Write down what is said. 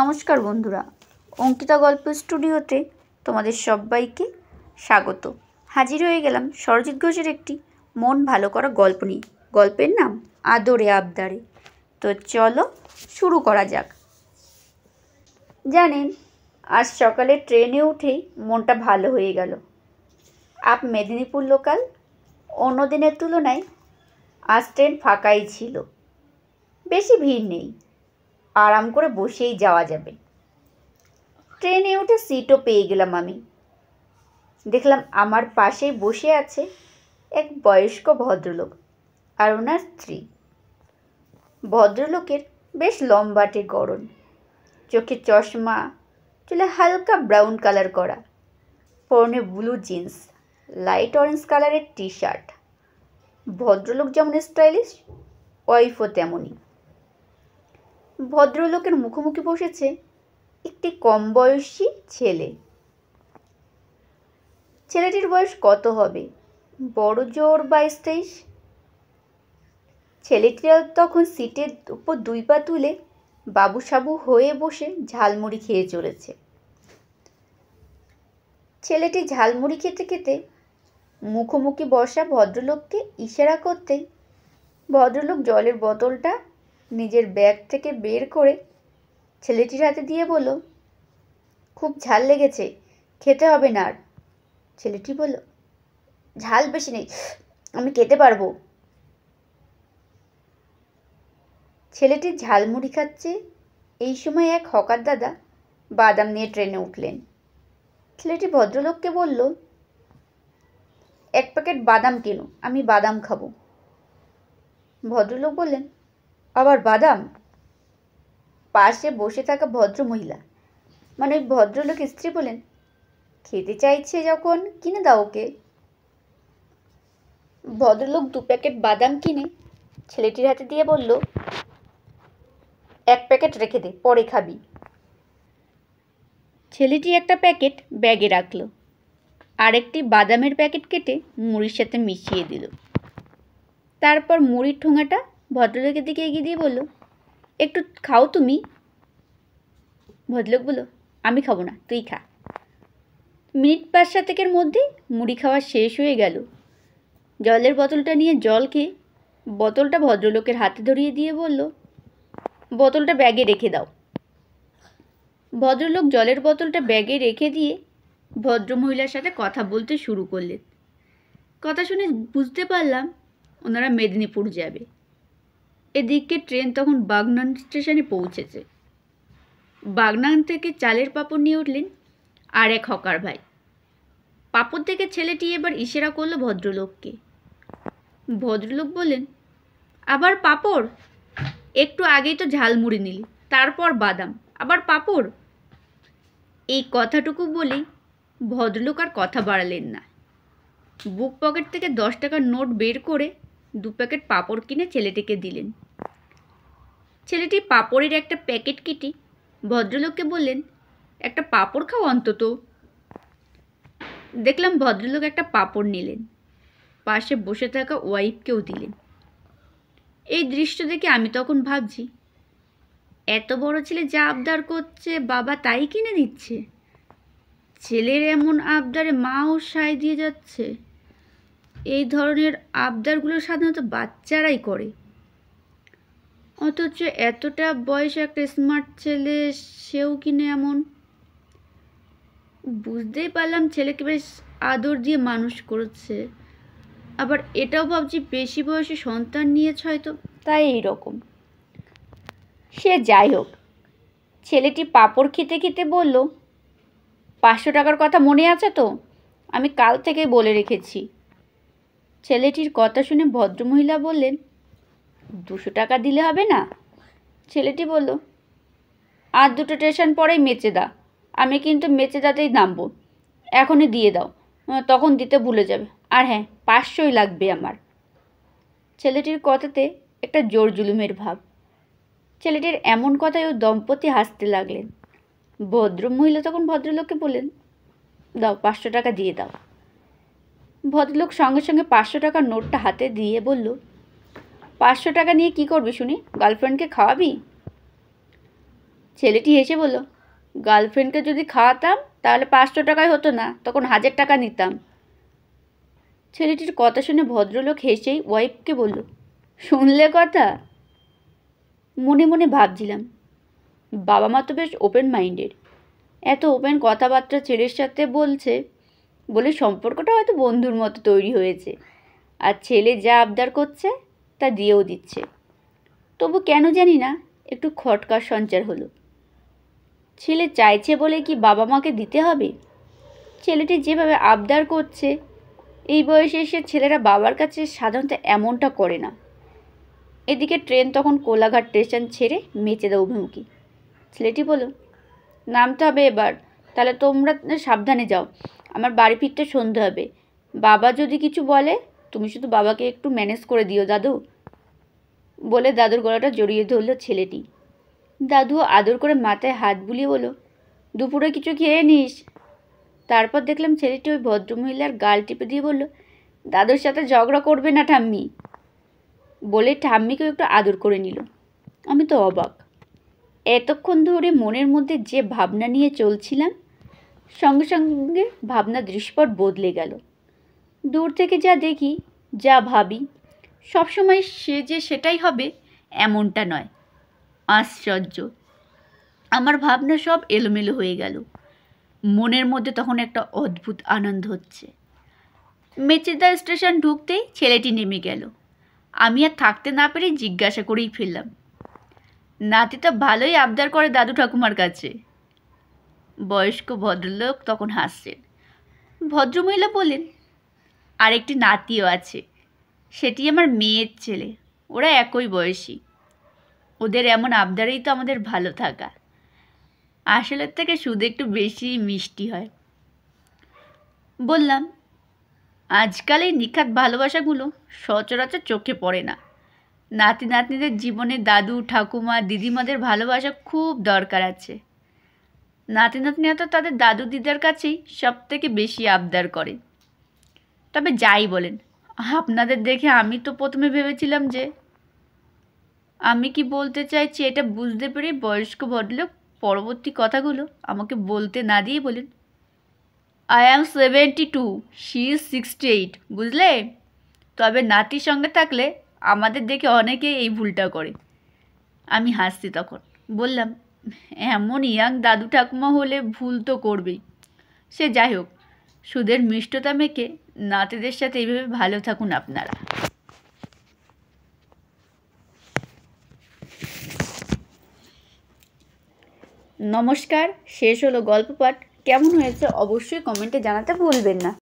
নমস্কার বন্ধুরা অঙ্কিতা গল্প স্টুডিওতে তোমাদের সবাইকে স্বাগত হাজির হয়ে গেলাম সরজিৎ ঘোষের একটি মন ভালো করা গল্প নিয়ে গল্পের নাম আদরে আবদারে তো চলো শুরু করা যাক জানেন আজ সকালে ট্রেনে উঠেই মনটা ভালো হয়ে গেল আপ মেদিনীপুর লোকাল অন্য দিনের তুলনায় আজ ট্রেন ফাঁকাই ছিল বেশি ভিড় নেই আরাম করে বসেই যাওয়া যাবে ট্রেনে উঠে সিটও পেয়ে গেলাম আমি দেখলাম আমার পাশেই বসে আছে এক বয়স্ক ভদ্রলোক আর ওনার স্ত্রী ভদ্রলোকের বেশ লম্বাটে গরম চোখে চশমা চলে হালকা ব্রাউন কালার করা পরনে ব্লু জিন্স লাইট অরেঞ্জ কালারের টি শার্ট ভদ্রলোক যেমন স্টাইলিশ ওয়াইফও তেমনই ভদ্রলোকের মুখোমুখি বসেছে একটি কম বয়সী ছেলে ছেলেটির বয়স কত হবে বড় জোর বাইশ তেইশ ছেলেটিরা তখন সিটের উপর দুই পা তুলে বাবু সাবু হয়ে বসে ঝালমুড়ি খেয়ে চলেছে ছেলেটি ঝালমুড়ি খেতে খেতে মুখোমুখি বসা ভদ্রলোককে ইশারা করতেই ভদ্রলোক জলের বোতলটা নিজের ব্যাগ থেকে বের করে ছেলেটির হাতে দিয়ে বলল খুব ঝাল লেগেছে খেতে হবে না আর ছেলেটি বলল ঝাল বেশি নেই আমি খেতে পারবো ছেলেটি ঝালমুড়ি খাচ্ছে এই সময় এক হকার দাদা বাদাম নিয়ে ট্রেনে উঠলেন ছেলেটি ভদ্রলোককে বলল এক প্যাকেট বাদাম কেনো আমি বাদাম খাবো ভদ্রলোক বললেন আবার বাদাম পাশে বসে থাকা ভদ্রমহিলা মানে ওই ভদ্রলোক স্ত্রী বলেন খেতে চাইছে যখন কিনে দাও ওকে ভদ্রলোক দু প্যাকেট বাদাম কিনে ছেলেটির হাতে দিয়ে বলল এক প্যাকেট রেখে দে পরে খাবি ছেলেটি একটা প্যাকেট ব্যাগে রাখল আরেকটি বাদামের প্যাকেট কেটে মুড়ির সাথে মিশিয়ে দিল তারপর মুড়ির ঠোঙাটা ভদ্রলোকের দিকে এগিয়ে দিয়ে বলল একটু খাও তুমি ভদ্রলোক বললো আমি খাবো না তুই খা মিনিট পাঁচ সাতেকের মধ্যে মুড়ি খাওয়া শেষ হয়ে গেল জলের বোতলটা নিয়ে জল খেয়ে বোতলটা ভদ্রলোকের হাতে ধরিয়ে দিয়ে বলল বোতলটা ব্যাগে রেখে দাও ভদ্রলোক জলের বোতলটা ব্যাগে রেখে দিয়ে ভদ্রমহিলার সাথে কথা বলতে শুরু করলেন কথা শুনে বুঝতে পারলাম ওনারা মেদিনীপুর যাবে এদিকে ট্রেন তখন বাগনান স্টেশনে পৌঁছেছে বাগনান থেকে চালের পাপড় নিয়ে উঠলেন আর এক হকার ভাই পাপড় থেকে ছেলেটি এবার ইশারা করলো ভদ্রলোককে ভদ্রলোক বলেন আবার পাপড় একটু আগেই তো ঝালমুড়ি নিলি তারপর বাদাম আবার পাপড় এই কথাটুকু বলেই ভদ্রলোক আর কথা বাড়ালেন না বুক পকেট থেকে দশ টাকার নোট বের করে দু প্যাকেট পাপড় কিনে ছেলেটিকে দিলেন ছেলেটি পাপড়ের একটা প্যাকেট কেটে ভদ্রলোককে বললেন একটা পাপড় খাও অন্তত দেখলাম ভদ্রলোক একটা পাপড় নিলেন পাশে বসে থাকা ওয়াইফকেও দিলেন এই দৃশ্য দেখে আমি তখন ভাবছি এত বড় ছেলে যা আবদার করছে বাবা তাই কিনে দিচ্ছে ছেলের এমন আবদারে মাও সায় দিয়ে যাচ্ছে এই ধরনের আবদারগুলো সাধারণত বাচ্চারাই করে অথচ এতটা বয়স একটা স্মার্ট ছেলে সেও কিনে এমন বুঝতেই পারলাম ছেলেকে বেশ আদর দিয়ে মানুষ করেছে আবার এটাও ভাবছি বেশি বয়সে সন্তান নিয়েছে হয়তো তাই এইরকম সে যাই হোক ছেলেটি পাপড় খেতে খেতে বলল পাঁচশো টাকার কথা মনে আছে তো আমি কাল থেকে বলে রেখেছি ছেলেটির কথা শুনে ভদ্রমহিলা বললেন দুশো টাকা দিলে হবে না ছেলেটি বলল আর দুটো স্টেশন পরেই মেচেদা আমি কিন্তু মেচেদাতেই নামবো এখনই দিয়ে দাও তখন দিতে ভুলে যাবে আর হ্যাঁ পাঁচশোই লাগবে আমার ছেলেটির কথাতে একটা জোর জুলুমের ভাব ছেলেটির এমন কথায় ও দম্পতি হাসতে লাগলেন ভদ্র মহিলা তখন ভদ্রলোককে বললেন দাও পাঁচশো টাকা দিয়ে দাও ভদ্রলোক সঙ্গে সঙ্গে পাঁচশো টাকার নোটটা হাতে দিয়ে বলল পাঁচশো টাকা নিয়ে কি করবি শুনি গার্লফ্রেন্ডকে খাওয়াবি ছেলেটি হেসে বলল গার্লফ্রেন্ডকে যদি খাওয়াতাম তাহলে পাঁচশো টাকায় হতো না তখন হাজার টাকা নিতাম ছেলেটির কথা শুনে ভদ্রলোক হেসেই ওয়াইফকে বলল শুনলে কথা মনে মনে ভাবছিলাম বাবা মা তো বেশ ওপেন মাইন্ডেড এত ওপেন কথাবার্তা ছেলের সাথে বলছে বলে সম্পর্কটা হয়তো বন্ধুর মতো তৈরি হয়েছে আর ছেলে যা আবদার করছে তা দিয়েও দিচ্ছে তবু কেন জানি না একটু খটকার সঞ্চার হলো ছেলে চাইছে বলে কি বাবা মাকে দিতে হবে ছেলেটি যেভাবে আবদার করছে এই বয়সে এসে ছেলেরা বাবার কাছে সাধারণত এমনটা করে না এদিকে ট্রেন তখন কোলাঘাট স্টেশন ছেড়ে মেচেদা অভিমুখী ছেলেটি বলো নামতে হবে এবার তাহলে তোমরা সাবধানে যাও আমার বাড়ি ফিরতে সন্ধে হবে বাবা যদি কিছু বলে তুমি শুধু বাবাকে একটু ম্যানেজ করে দিও দাদু বলে দাদুর গলাটা জড়িয়ে ধরল ছেলেটি দাদু আদর করে মাথায় হাত বুলিয়ে বলো দুপুরে কিছু খেয়ে নিস তারপর দেখলাম ছেলেটি ওই ভদ্রমহিলার গাল টিপে দিয়ে বলল দাদুর সাথে ঝগড়া করবে না ঠাম্মি বলে ঠাম্মিকেও একটু আদর করে নিল আমি তো অবাক এতক্ষণ ধরে মনের মধ্যে যে ভাবনা নিয়ে চলছিলাম সঙ্গে সঙ্গে ভাবনা দৃশ্যপট বদলে গেল দূর থেকে যা দেখি যা ভাবি সবসময় সে যে সেটাই হবে এমনটা নয় আশ্চর্য আমার ভাবনা সব এলোমেলো হয়ে গেল মনের মধ্যে তখন একটা অদ্ভুত আনন্দ হচ্ছে মেচেদা স্টেশন ঢুকতেই ছেলেটি নেমে গেল আমি আর থাকতে না পেরে জিজ্ঞাসা করেই ফেললাম নাতি তো ভালোই আবদার করে দাদু ঠাকুমার কাছে বয়স্ক ভদ্রলোক তখন হাসছেন ভদ্রমহিলা বলেন আর একটি নাতিও আছে সেটি আমার মেয়ের ছেলে ওরা একই বয়সী ওদের এমন আবদারেই তো আমাদের ভালো থাকা আসলের থেকে সুদ একটু বেশি মিষ্টি হয় বললাম আজকাল এই নিখাত ভালোবাসাগুলো সচরাচর চোখে পড়ে না নাতি নাতনিদের জীবনে দাদু ঠাকুমা দিদিমাদের ভালোবাসা খুব দরকার আছে নাতি নাতনিরা তো তাদের দাদু দিদার কাছেই সব থেকে বেশি আবদার করে তবে যাই বলেন আপনাদের দেখে আমি তো প্রথমে ভেবেছিলাম যে আমি কি বলতে চাইছি এটা বুঝতে পেরে বয়স্ক ভদ্রলোক পরবর্তী কথাগুলো আমাকে বলতে না দিয়ে বলেন I am seventy two she is sixty eight বুঝলে তবে নাতির সঙ্গে থাকলে আমাদের দেখে অনেকে এই ভুলটা করে আমি হাসছি তখন বললাম এমন ইয়াং দাদু ঠাকুমা হলে ভুল তো করবেই সে যাই হোক সুদের মিষ্টতা মেখে নাতিদের সাথে এইভাবে ভালো থাকুন আপনারা নমস্কার শেষ হলো গল্প পাঠ কেমন হয়েছে অবশ্যই কমেন্টে জানাতে ভুলবেন না